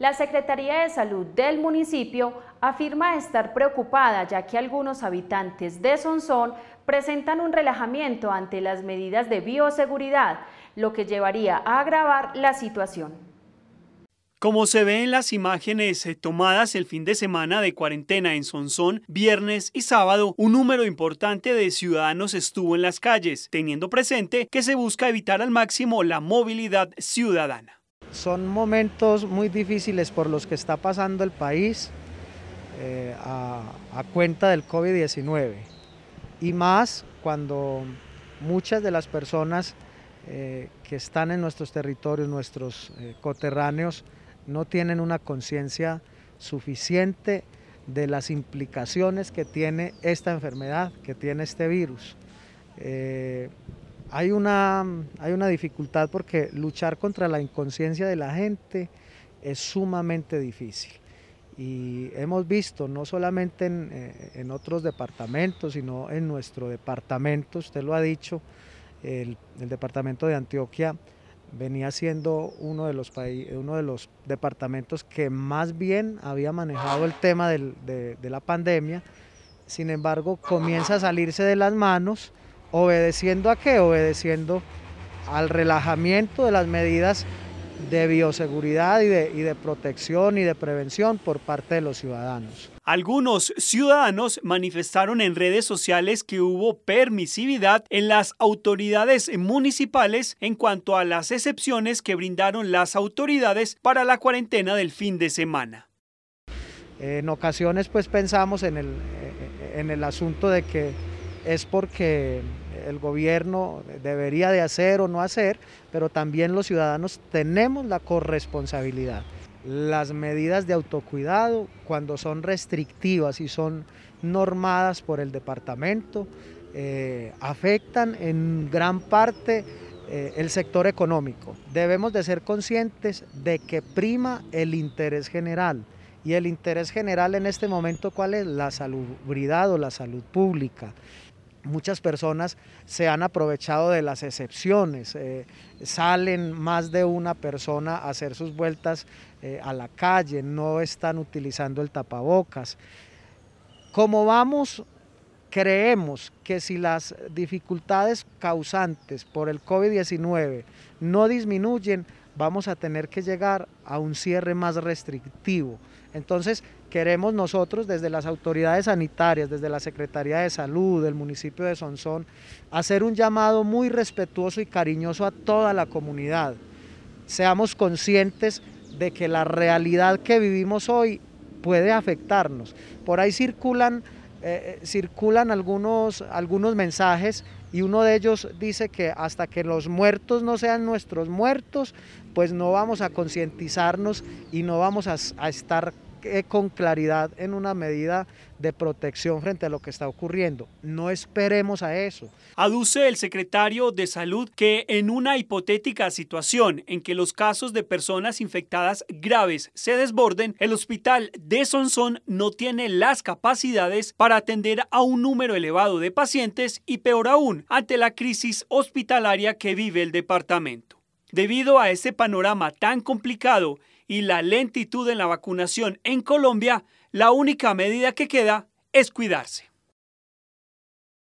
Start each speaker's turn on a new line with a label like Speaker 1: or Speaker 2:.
Speaker 1: La Secretaría de Salud del municipio afirma estar preocupada ya que algunos habitantes de Sonsón presentan un relajamiento ante las medidas de bioseguridad, lo que llevaría a agravar la situación. Como se ve en las imágenes eh, tomadas el fin de semana de cuarentena en Sonsón, viernes y sábado, un número importante de ciudadanos estuvo en las calles, teniendo presente que se busca evitar al máximo la movilidad ciudadana
Speaker 2: son momentos muy difíciles por los que está pasando el país eh, a, cuenta del COVID-19 y más cuando muchas de las personas eh, que están en nuestros territorios, nuestros eh, coterráneos, no tienen una conciencia suficiente de las implicaciones que tiene esta enfermedad, que tiene este virus hay una, hay dificultad porque luchar contra la inconsciencia de la gente es sumamente difícil. Y hemos visto, no solamente en, eh, otros departamentos, sino en nuestro departamento, usted lo ha dicho, el, departamento de Antioquia venía siendo uno de, los uno de los departamentos que más bien había manejado el tema de la pandemia. Sin embargo, comienza a salirse de las manos ¿Obedeciendo a qué? Obedeciendo al relajamiento de las medidas de bioseguridad y de, protección y de prevención por parte de los ciudadanos.
Speaker 1: Algunos ciudadanos manifestaron en redes sociales que hubo permisividad en las autoridades municipales en cuanto a las excepciones que brindaron las autoridades para la cuarentena del fin de semana.
Speaker 2: En ocasiones pues pensamos en el, eh, eh, en el asunto de que es porque el gobierno debería de hacer o no hacer, pero también los ciudadanos tenemos la corresponsabilidad. Las medidas de autocuidado, cuando son restrictivas y son normadas por el departamento, eh, afectan en gran parte eh, el sector económico. Debemos de ser conscientes de que prima el interés general. Y el interés general en este momento, ¿cuál es? La salubridad o la salud pública muchas personas se han aprovechado de las excepciones, eh, salen más de una persona a hacer sus vueltas eh, a la calle, no están utilizando el tapabocas. Como vamos, creemos que si las dificultades causantes por el COVID-19 no disminuyen, vamos a tener que llegar a un cierre más restrictivo. Entonces, queremos nosotros desde las autoridades sanitarias, desde la Secretaría de Salud, del municipio de Sonsón, hacer un llamado muy respetuoso y cariñoso a toda la comunidad. Seamos conscientes de que la realidad que vivimos hoy puede afectarnos. Por ahí circulan, eh, eh, circulan algunos, algunos mensajes y uno de ellos dice que hasta que los muertos no sean nuestros muertos, pues no vamos a concientizarnos y no vamos a, estar con claridad en una medida de protección frente a lo que está ocurriendo. No esperemos a eso.
Speaker 1: Aduce el secretario de Salud que en una hipotética situación en que los casos de personas infectadas graves se desborden, el hospital de Sonsón no tiene las capacidades para atender a un número elevado de pacientes y peor aún, ante la crisis hospitalaria que vive el departamento. Debido a ese panorama tan complicado y la lentitud en la vacunación en Colombia, la única medida que queda es cuidarse.